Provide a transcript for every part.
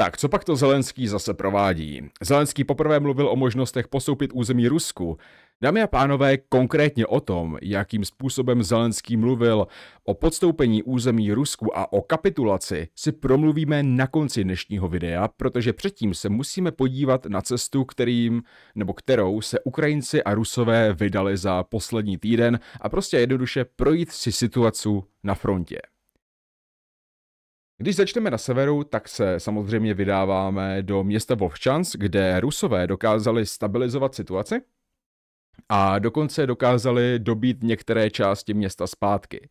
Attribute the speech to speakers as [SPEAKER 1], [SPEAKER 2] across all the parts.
[SPEAKER 1] Tak, co pak to Zelenský zase provádí? Zelenský poprvé mluvil o možnostech posoupit území Rusku. Dámy a pánové, konkrétně o tom, jakým způsobem Zelenský mluvil o podstoupení území Rusku a o kapitulaci, si promluvíme na konci dnešního videa, protože předtím se musíme podívat na cestu, kterým, nebo kterou se Ukrajinci a Rusové vydali za poslední týden a prostě jednoduše projít si situaci na frontě. Když začneme na severu, tak se samozřejmě vydáváme do města Vovčans, kde Rusové dokázali stabilizovat situaci a dokonce dokázali dobít některé části města zpátky.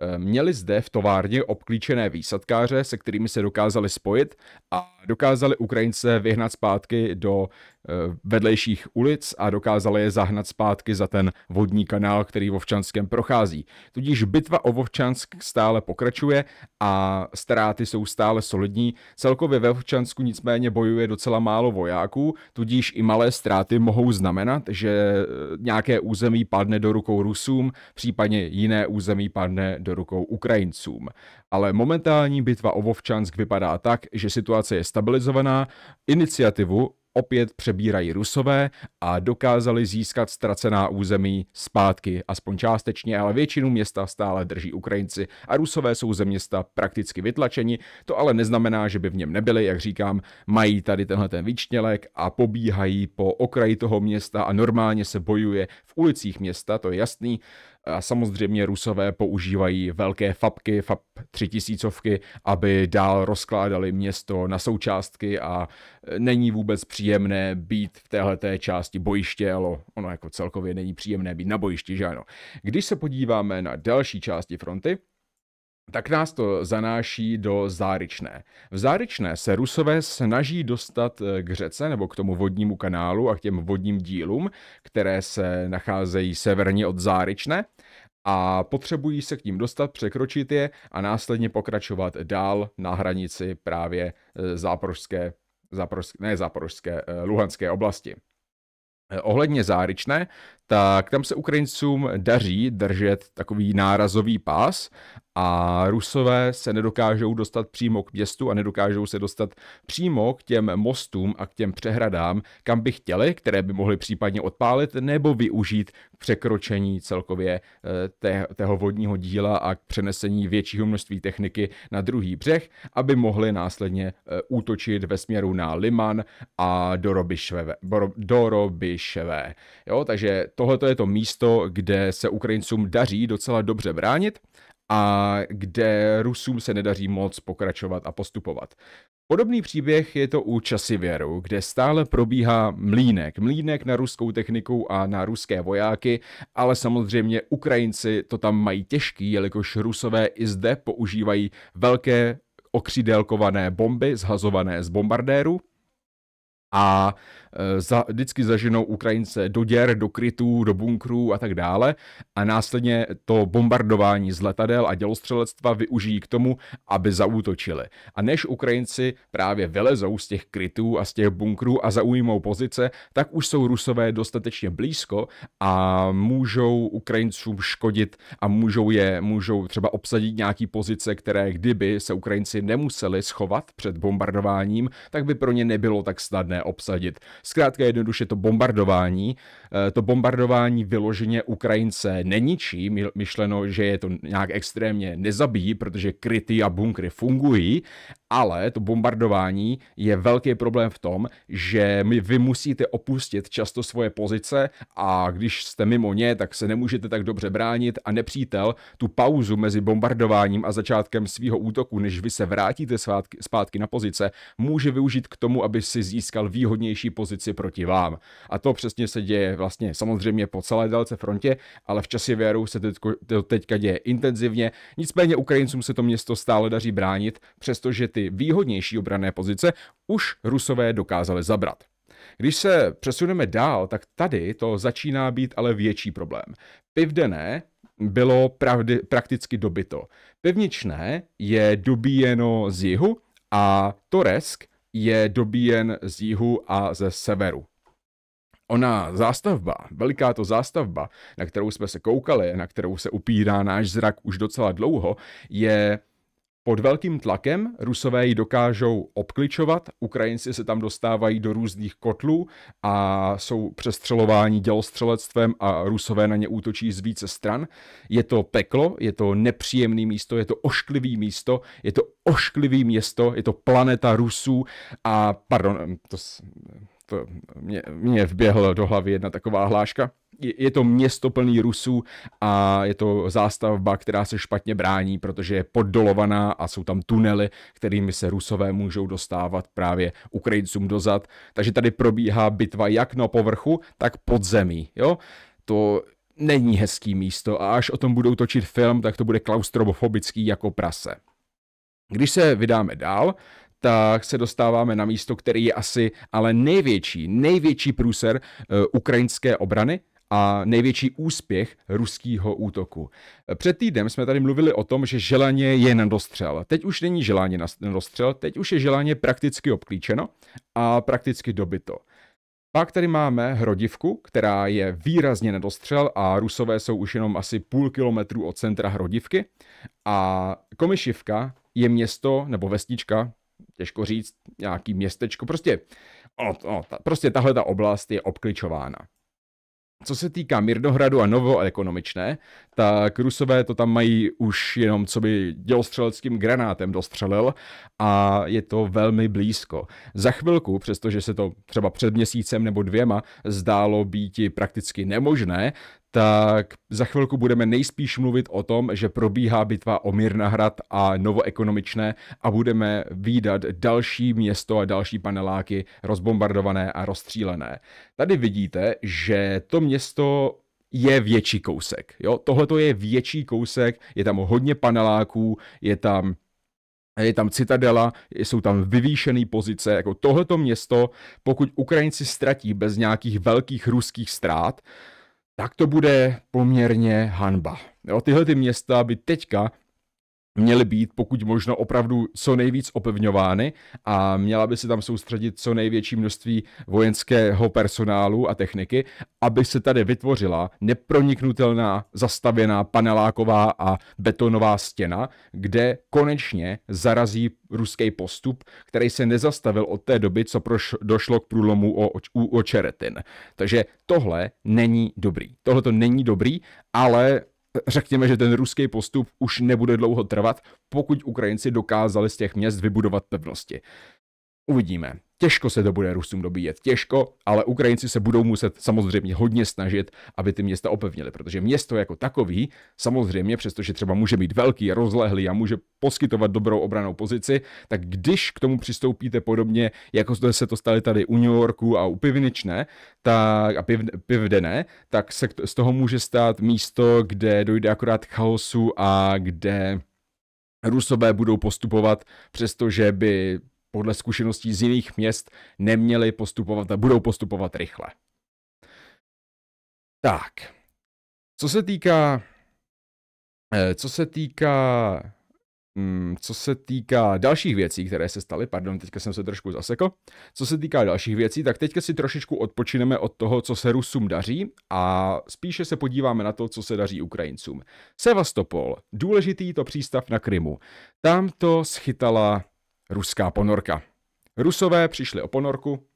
[SPEAKER 1] Ehm, měli zde v továrně obklíčené výsadkáře, se kterými se dokázali spojit a Dokázali Ukrajince vyhnat zpátky do eh, vedlejších ulic a dokázali je zahnat zpátky za ten vodní kanál, který Vovčanskem prochází. Tudíž bitva o Vovčansk stále pokračuje a ztráty jsou stále solidní. Celkově ve Vovčansku nicméně bojuje docela málo vojáků, tudíž i malé ztráty mohou znamenat, že eh, nějaké území padne do rukou Rusům, případně jiné území padne do rukou Ukrajincům ale momentální bitva o Vovčansk vypadá tak, že situace je stabilizovaná, iniciativu opět přebírají Rusové a dokázali získat ztracená území zpátky, aspoň částečně, ale většinu města stále drží Ukrajinci a Rusové jsou ze města prakticky vytlačeni. To ale neznamená, že by v něm nebyli, jak říkám, mají tady tenhle ten výčnělek a pobíhají po okraji toho města a normálně se bojuje v ulicích města, to je jasný. A samozřejmě Rusové používají velké fabky, fab 3000, aby dál rozkládali město na součástky a e, není vůbec příjemné být v téhleté části bojiště, ale ono jako celkově není příjemné být na bojišti, že ano. Když se podíváme na další části fronty, tak nás to zanáší do Záričné. V Záričné se Rusové snaží dostat eh, k řece nebo k tomu vodnímu kanálu a k těm vodním dílům, které se nacházejí severně od Záričné a potřebují se k ním dostat, překročit je a následně pokračovat dál na hranici právě eh, záporské, záporské ne záporské, eh, luhanské oblasti. Ohledně záričné, tak tam se Ukrajincům daří držet takový nárazový pás a Rusové se nedokážou dostat přímo k městu a nedokážou se dostat přímo k těm mostům a k těm přehradám, kam by chtěli, které by mohli případně odpálit nebo využít k překročení celkově eh, tého vodního díla a k přenesení většího množství techniky na druhý břeh, aby mohli následně eh, útočit ve směru na Liman a do Robiševe. Do Robiševe. Jo, takže tohle je to místo, kde se Ukrajincům daří docela dobře bránit a kde Rusům se nedaří moc pokračovat a postupovat. Podobný příběh je to u Časivěru, kde stále probíhá mlínek. Mlínek na ruskou techniku a na ruské vojáky, ale samozřejmě Ukrajinci to tam mají těžký, jelikož Rusové i zde používají velké okřidelkované bomby zhazované z bombardéru a e, za, vždycky zaženou Ukrajince do děr, do krytů, do bunkrů a tak dále a následně to bombardování z letadel a dělostřelectva využijí k tomu, aby zaútočili. A než Ukrajinci právě vylezou z těch krytů a z těch bunkrů a zaujmou pozice, tak už jsou Rusové dostatečně blízko a můžou Ukrajincům škodit a můžou je, můžou třeba obsadit nějaký pozice, které kdyby se Ukrajinci nemuseli schovat před bombardováním, tak by pro ně nebylo tak snadné obsadit. Zkrátka jednoduše to bombardování, eh, to bombardování vyloženě Ukrajince neničí, myšleno, že je to nějak extrémně nezabíjí, protože kryty a bunkry fungují, ale to bombardování je velký problém v tom, že vy musíte opustit často svoje pozice a když jste mimo ně, tak se nemůžete tak dobře bránit a nepřítel tu pauzu mezi bombardováním a začátkem svého útoku, než vy se vrátíte zpátky na pozice, může využít k tomu, aby si získal výhodnější pozici proti vám. A to přesně se děje vlastně samozřejmě po celé délce frontě, ale v časě věru se teď, to teďka děje intenzivně. Nicméně Ukrajincům se to město stále daří bránit, přestože ty výhodnější obrané pozice už Rusové dokázali zabrat. Když se přesuneme dál, tak tady to začíná být ale větší problém. Pivdené bylo pravdy, prakticky dobyto. Pevničné je dobíjeno z jihu a Toresk je dobíjen z jihu a ze severu. Ona zástavba, veliká to zástavba, na kterou jsme se koukali, na kterou se upírá náš zrak už docela dlouho, je pod velkým tlakem Rusové ji dokážou obkličovat, Ukrajinci se tam dostávají do různých kotlů a jsou přestřelováni dělostřelectvem a Rusové na ně útočí z více stran. Je to peklo, je to nepříjemné místo, je to ošklivý místo, je to ošklivý město, je to planeta Rusů a, pardon, to to mě, mě vběhl do hlavy jedna taková hláška. Je, je to město plný Rusů a je to zástavba, která se špatně brání, protože je poddolovaná a jsou tam tunely, kterými se Rusové můžou dostávat právě Ukrajincům dozad. Takže tady probíhá bitva jak na povrchu, tak pod zemí. Jo? To není hezký místo a až o tom budou točit film, tak to bude klaustrofobický jako prase. Když se vydáme dál, tak se dostáváme na místo, který je asi ale největší, největší průser eh, ukrajinské obrany, a největší úspěch ruského útoku. Eh, před týdnem jsme tady mluvili o tom, že želaně je na dostřel. Teď už není želaně na dostřel, teď už je želaně prakticky obklíčeno a prakticky dobyto. Pak tady máme Hrodivku, která je výrazně nedostřel a Rusové jsou už jenom asi půl kilometru od centra Hrodivky. A Komišivka je město nebo vesnička, těžko říct, nějaký městečko, prostě, o, o, ta, prostě tahle ta oblast je obkličována. Co se týká Mirnohradu a Novoekonomičné, tak Rusové to tam mají už jenom co by dělostřeleckým granátem dostřelil a je to velmi blízko. Za chvilku, přestože se to třeba před měsícem nebo dvěma zdálo být prakticky nemožné, tak za chvilku budeme nejspíš mluvit o tom, že probíhá bitva o Mirnahrad a Novoekonomičné a budeme výdat další město a další paneláky rozbombardované a rozstřílené. Tady vidíte, že to město je větší kousek. Jo? Tohle to je větší kousek, je tam hodně paneláků, je tam je tam citadela, jsou tam vyvýšené pozice, jako tohleto město, pokud Ukrajinci ztratí bez nějakých velkých ruských ztrát, tak to bude poměrně hanba. Jo, tyhle ty města by teďka měly být pokud možno opravdu co nejvíc opevňovány a měla by se tam soustředit co největší množství vojenského personálu a techniky, aby se tady vytvořila neproniknutelná, zastavěná paneláková a betonová stěna, kde konečně zarazí ruský postup, který se nezastavil od té doby, co proš- došlo k průlomu o, u Očeretin. Takže tohle není dobrý. Tohle to není dobrý, ale řekněme, že ten ruský postup už nebude dlouho trvat, pokud Ukrajinci dokázali z těch měst vybudovat pevnosti. Uvidíme. Těžko se to bude Rusům dobíjet, těžko, ale Ukrajinci se budou muset samozřejmě hodně snažit, aby ty města opevnili, protože město jako takový, samozřejmě, přestože třeba může být velký, rozlehlý a může poskytovat dobrou obranou pozici, tak když k tomu přistoupíte podobně, jako se to stali tady u New Yorku a u Pivničné, tak, a piv, Pivdené, tak se z toho může stát místo, kde dojde akorát chaosu a kde Rusové budou postupovat, přestože by podle zkušeností z jiných měst neměli postupovat a budou postupovat rychle. Tak, co se týká, eh, co se týká, mm, co se týká dalších věcí, které se staly, pardon, teďka jsem se trošku zasekl, co se týká dalších věcí, tak teďka si trošičku odpočineme od toho, co se Rusům daří a spíše se podíváme na to, co se daří Ukrajincům. Sevastopol, důležitý to přístav na Krymu. Tam to schytala ruská ponorka. Rusové přišli o ponorku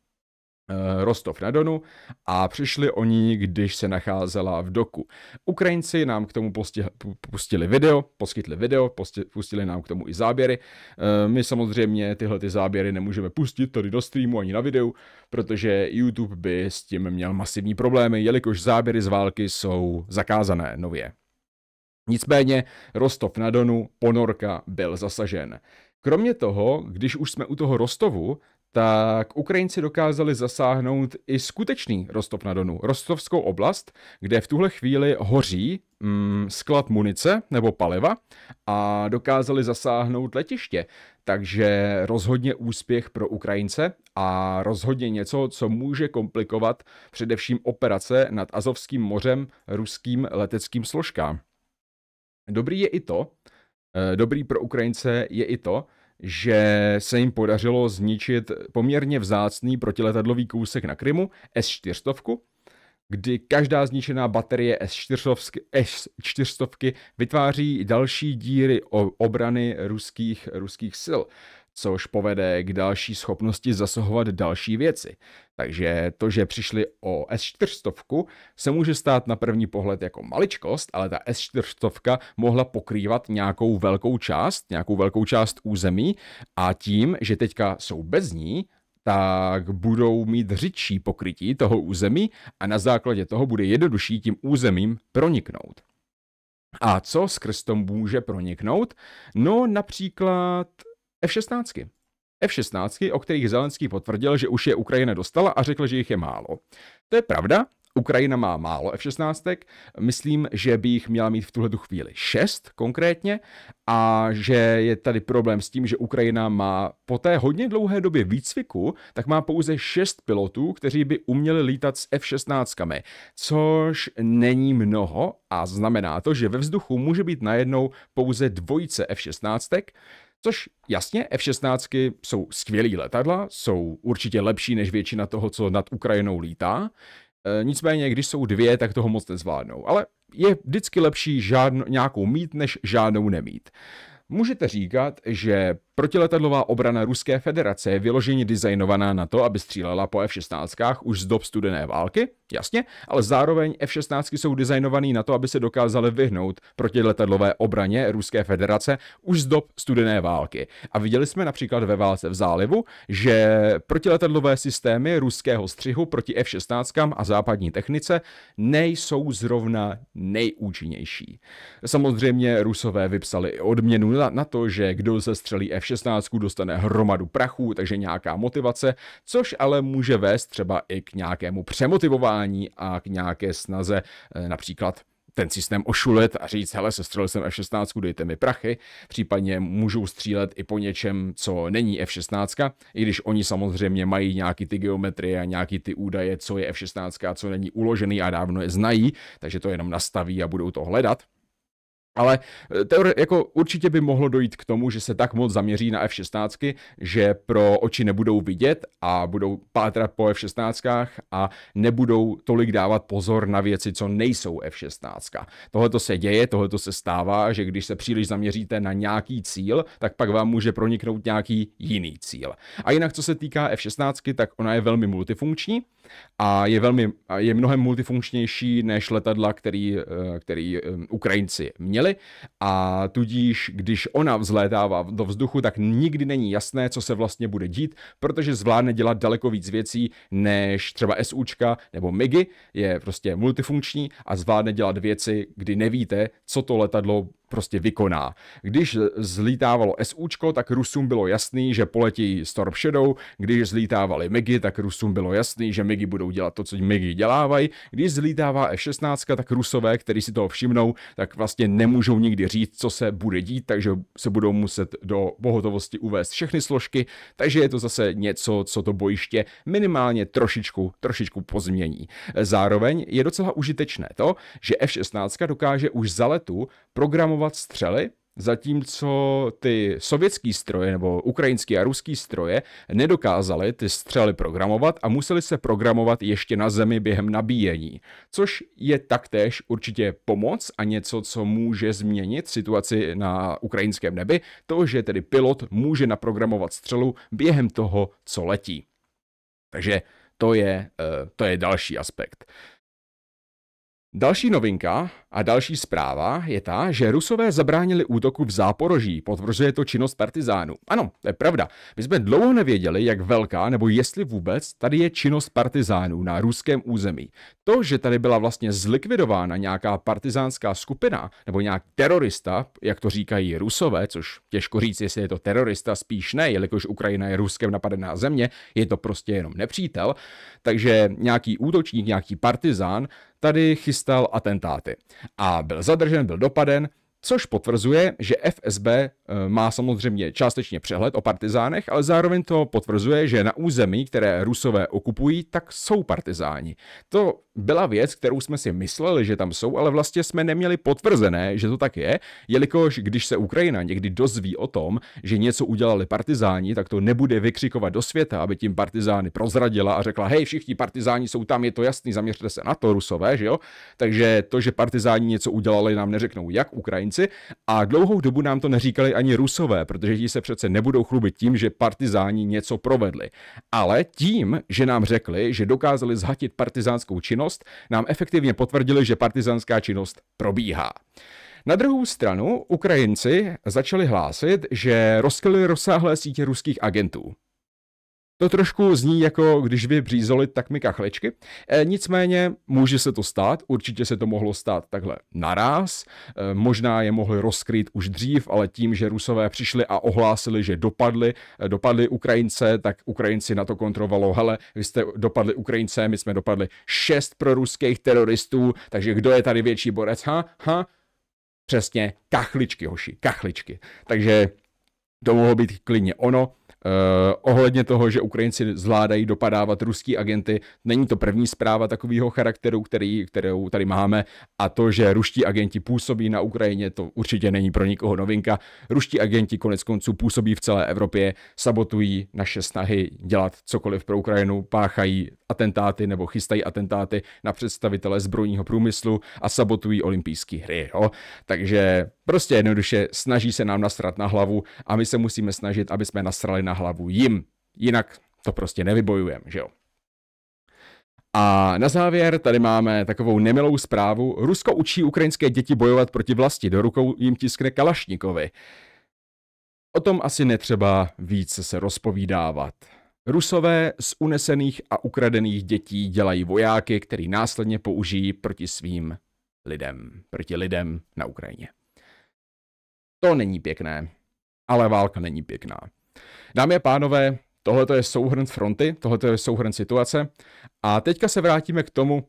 [SPEAKER 1] eh, Rostov na Donu a přišli o ní, když se nacházela v doku. Ukrajinci nám k tomu posti- pustili video, poskytli video, pustili nám k tomu i záběry. Eh, my samozřejmě tyhle ty záběry nemůžeme pustit tady do streamu ani na videu, protože YouTube by s tím měl masivní problémy, jelikož záběry z války jsou zakázané nově. Nicméně Rostov na Donu, ponorka, byl zasažen. Kromě toho, když už jsme u toho Rostovu, tak Ukrajinci dokázali zasáhnout i skutečný Rostov na Donu, rostovskou oblast, kde v tuhle chvíli hoří mm, sklad munice nebo paliva a dokázali zasáhnout letiště. Takže rozhodně úspěch pro Ukrajince a rozhodně něco, co může komplikovat především operace nad Azovským mořem ruským leteckým složkám. Dobrý je i to, Eh, dobrý pro Ukrajince je i to, že se jim podařilo zničit poměrně vzácný protiletadlový kousek na Krymu, S-400, kdy každá zničená baterie S-400, S-400 vytváří další díry obrany ruských, ruských sil což povede k další schopnosti zasahovat další věci. Takže to, že přišli o S400, se může stát na první pohled jako maličkost, ale ta S400 mohla pokrývat nějakou velkou část, nějakou velkou část území a tím, že teďka jsou bez ní, tak budou mít řidší pokrytí toho území a na základě toho bude jednodušší tím územím proniknout. A co skrz to může proniknout? No například F-16. F-16, o kterých Zelenský potvrdil, že už je Ukrajina dostala a řekl, že jich je málo. To je pravda, Ukrajina má málo F-16, myslím, že by jich měla mít v tuhle chvíli 6 konkrétně a že je tady problém s tím, že Ukrajina má po té hodně dlouhé době výcviku, tak má pouze 6 pilotů, kteří by uměli lítat s F-16, což není mnoho a znamená to, že ve vzduchu může být najednou pouze dvojice F-16, Což jasně, F-16 jsou skvělý letadla, jsou určitě lepší než většina toho, co nad Ukrajinou lítá. E, nicméně, když jsou dvě, tak toho moc nezvládnou. Ale je vždycky lepší žádno, nějakou mít, než žádnou nemít. Můžete říkat, že Protiletadlová obrana Ruské federace je vyloženě designovaná na to, aby střílela po F-16 už z dob studené války, jasně, ale zároveň F-16 jsou designovaný na to, aby se dokázaly vyhnout protiletadlové obraně Ruské federace už z dob studené války. A viděli jsme například ve válce v zálivu, že protiletadlové systémy ruského střihu proti F-16 a západní technice nejsou zrovna nejúčinnější. Samozřejmě Rusové vypsali odměnu na, na to, že kdo zastřelí F-16, 16 dostane hromadu prachu, takže nějaká motivace, což ale může vést třeba i k nějakému přemotivování a k nějaké snaze eh, například ten systém ošulit a říct, hele, sestřelil jsem F-16, dejte mi prachy, případně můžou střílet i po něčem, co není F-16, i když oni samozřejmě mají nějaký ty geometrie a nějaký ty údaje, co je F-16, co není uložený a dávno je znají, takže to jenom nastaví a budou to hledat. Ale eh, teori, jako určitě by mohlo dojít k tomu, že se tak moc zaměří na F-16, že pro oči nebudou vidět a budou pátrat po F-16 a nebudou tolik dávat pozor na věci, co nejsou F-16. Tohle to se děje, tohle to se stává, že když se příliš zaměříte na nějaký cíl, tak pak vám může proniknout nějaký jiný cíl. A jinak, co se týká F-16, tak ona je velmi multifunkční a je, velmi, je mnohem multifunkčnější než letadla, který, eh, který eh, Ukrajinci měli byly a tudíž, když ona vzlétává do vzduchu, tak nikdy není jasné, co se vlastně bude dít, protože zvládne dělat daleko víc věcí než třeba SUčka nebo Migi. je prostě multifunkční a zvládne dělat věci, kdy nevíte, co to letadlo prostě vykoná. Když zlítávalo SUčko, tak Rusům bylo jasný, že poletí Storm Shadow, když zlítávali MIGy, tak Rusům bylo jasný, že MIGy budou dělat to, co MIGy dělávají, když zlítává f e 16 tak Rusové, kteří si toho všimnou, tak vlastně nemůžou nikdy říct, co se bude dít, takže se budou muset do pohotovosti uvést všechny složky, takže je to zase něco, co to bojiště minimálně trošičku, trošičku pozmění. Zároveň je docela užitečné to, že F16 dokáže už za letu programovat formovat střely, zatímco ty sovětský stroje nebo ukrajinský a ruský stroje nedokázaly ty střely programovat a museli se programovat ještě na zemi během nabíjení, což je taktéž určitě pomoc a něco, co může změnit situaci na ukrajinském nebi, to, že tedy pilot může naprogramovat střelu během toho, co letí. Takže to je, eh, to je další aspekt. Další novinka a další zpráva je ta, že Rusové zabránili útoku v Záporoží, potvrzuje to činnost partizánů. Ano, to je pravda. My jsme dlouho nevěděli, jak velká nebo jestli vůbec tady je činnost partizánů na ruském území. To, že tady byla vlastně zlikvidována nějaká partizánská skupina nebo nějak terorista, jak to říkají Rusové, což těžko říct, jestli je to terorista, spíš ne, jelikož Ukrajina je ruskem napadená země, je to prostě jenom nepřítel, takže nějaký útočník, nějaký partizán tady chystal atentáty. A byl zadržen, byl dopaden, což potvrzuje, že FSB eh, má samozřejmě částečně přehled o partizánech, ale zároveň to potvrzuje, že na území, které rusové okupují, tak jsou partizáni. To byla věc, kterou jsme si mysleli, že tam jsou, ale vlastně jsme neměli potvrzené, že to tak je, jelikož když se Ukrajina někdy dozví o tom, že něco udělali partizáni, tak to nebude vykřikovat do světa, aby tím partizány prozradila a řekla, hej, všichni partizáni jsou tam, je to jasný, zaměřte se na to, rusové, že jo? Takže to, že partizáni něco udělali, nám neřeknou jak Ukrajinci a dlouhou dobu nám to neříkali ani rusové, protože ti se přece nebudou chlubit tím, že partizáni něco provedli. Ale tím, že nám řekli, že dokázali zhatit partizánskou činnost, činnost, nám efektivně potvrdili, že partizanská činnost probíhá. Na druhou stranu Ukrajinci začali hlásit, že rozkryli rozsáhlé sítě ruských agentů. To trošku zní jako když vy břízoli, tak mi kachlečky. E, nicméně může se to stát, určitě se to mohlo stát takhle naraz. E, možná je mohli rozkryt už dřív, ale tím, že Rusové přišli a ohlásili, že dopadli, e, dopadli Ukrajince, tak Ukrajinci na to kontrolovalo, hele, vy jste dopadli Ukrajince, my jsme dopadli šest proruských teroristů, takže kdo je tady větší borec? Ha, ha, přesně, kachličky, hoši, kachličky. Takže to mohlo být klidně ono. Eh, ohledně toho, že Ukrajinci zvládají dopadávat ruský agenty. Není to první zpráva takového charakteru, který, kterou tady máme a to, že ruští agenti působí na Ukrajině, to určitě není pro nikoho novinka. Ruští agenti konec konců působí v celé Evropě, sabotují naše snahy dělat cokoliv pro Ukrajinu, páchají atentáty nebo chystají atentáty na představitele zbrojního průmyslu a sabotují olympijské hry. Jo? Takže Prostě jednoduše snaží se nám nasrat na hlavu a my se musíme snažit, aby jsme nasrali na hlavu jim. Jinak to prostě nevybojujeme, že jo? A na závěr tady máme takovou nemilou zprávu. Rusko učí ukrajinské děti bojovat proti vlasti, do rukou jim tiskne Kalašnikovi. O tom asi netřeba víc se rozpovídávat. Rusové z unesených a ukradených dětí dělají vojáky, který následně použijí proti svým lidem, proti lidem na Ukrajině. To není pěkné, ale válka není pěkná. Dámy a pánové, tohle je souhrn fronty, tohle je souhrn situace a teďka se vrátíme k tomu,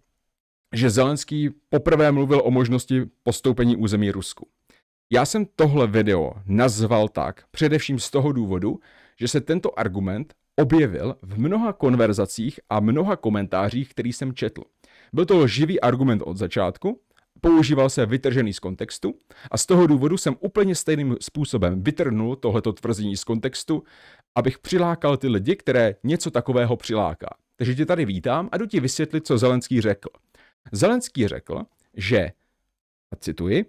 [SPEAKER 1] že Zelenský poprvé mluvil o možnosti postoupení území Rusku. Já jsem tohle video nazval tak především z toho důvodu, že se tento argument objevil v mnoha konverzacích a mnoha komentářích, který jsem četl. Byl to živý argument od začátku používal se vytržený z kontextu a z toho důvodu jsem úplně stejným způsobem vytrhnul tohleto tvrzení z kontextu, abych přilákal ty lidi, které něco takového přiláká. Takže tě tady vítám a jdu ti vysvětlit, co Zelenský řekl. Zelenský řekl, že, a cituji,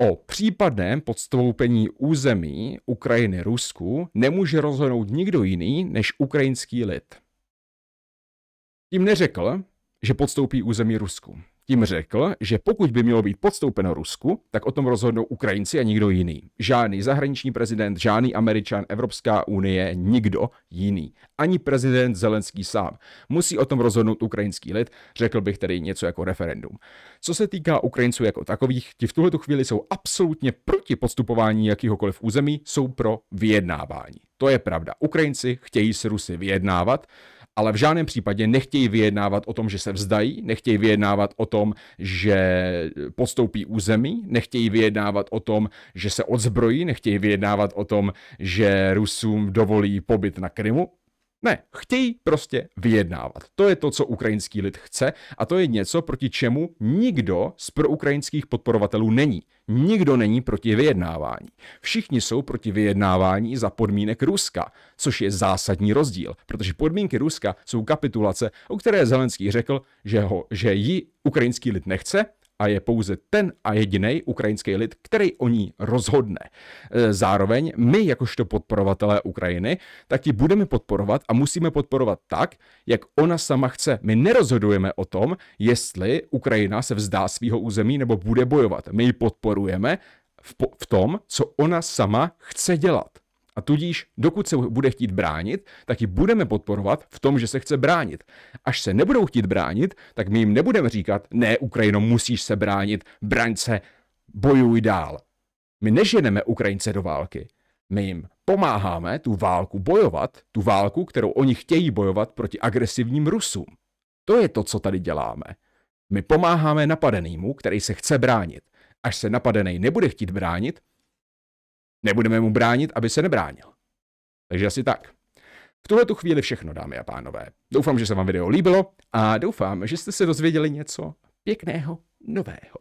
[SPEAKER 1] o případném podstoupení území Ukrajiny Rusku nemůže rozhodnout nikdo jiný než ukrajinský lid. Tím neřekl, že podstoupí území Rusku tím řekl, že pokud by mělo být podstoupeno Rusku, tak o tom rozhodnou Ukrajinci a nikdo jiný. Žádný zahraniční prezident, žádný američan, Evropská unie, nikdo jiný. Ani prezident Zelenský sám. Musí o tom rozhodnout ukrajinský lid, řekl bych tedy něco jako referendum. Co se týká Ukrajinců jako takových, ti v tuhle chvíli jsou absolutně proti podstupování jakýhokoliv území, jsou pro vyjednávání. To je pravda. Ukrajinci chtějí s Rusy vyjednávat ale v žádném případě nechtějí vyjednávat o tom, že se vzdají, nechtějí vyjednávat o tom, že podstoupí území, nechtějí vyjednávat o tom, že se odzbrojí, nechtějí vyjednávat o tom, že Rusům dovolí pobyt na Krymu. Ne, chtějí prostě vyjednávat. To je to, co ukrajinský lid chce a to je něco, proti čemu nikdo z proukrajinských podporovatelů není. Nikdo není proti vyjednávání. Všichni jsou proti vyjednávání za podmínek Ruska, což je zásadní rozdíl, protože podmínky Ruska jsou kapitulace, o které Zelenský řekl, že, ho, že ji ukrajinský lid nechce a je pouze ten a jediný ukrajinský lid, který o ní rozhodne. E, zároveň my, jakožto podporovatelé Ukrajiny, tak ji budeme podporovat a musíme podporovat tak, jak ona sama chce. My nerozhodujeme o tom, jestli Ukrajina se vzdá svého území nebo bude bojovat. My ji podporujeme v, po- v tom, co ona sama chce dělat. A tudíž, dokud se bude chtít bránit, tak ji budeme podporovat v tom, že se chce bránit. Až se nebudou chtít bránit, tak my jim nebudeme říkat, ne, Ukrajino, musíš se bránit, braň se, bojuj dál. My neženeme Ukrajince do války. My jim pomáháme tu válku bojovat, tu válku, kterou oni chtějí bojovat proti agresivním Rusům. To je to, co tady děláme. My pomáháme napadenému, který se chce bránit. Až se napadený nebude chtít bránit, Nebudeme mu bránit, aby se nebránil. Takže asi tak. V tuhle tu chvíli všechno, dámy a pánové. Doufám, že se vám video líbilo a doufám, že jste se dozvěděli něco pěkného, nového.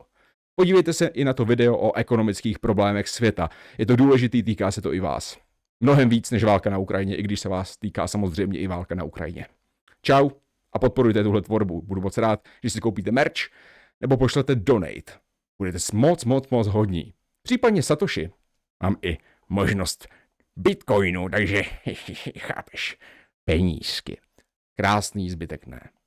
[SPEAKER 1] Podívejte se i na to video o ekonomických problémech světa. Je to důležitý, týká se to i vás. Mnohem víc než válka na Ukrajině, i když se vás týká samozřejmě i válka na Ukrajině. Čau a podporujte tuhle tvorbu. Budu moc rád, že si koupíte merch nebo pošlete donate. Budete moc, moc, moc hodní. Případně Satoshi, mám i možnost bitcoinu, takže chápeš, penízky. Krásný zbytek ne.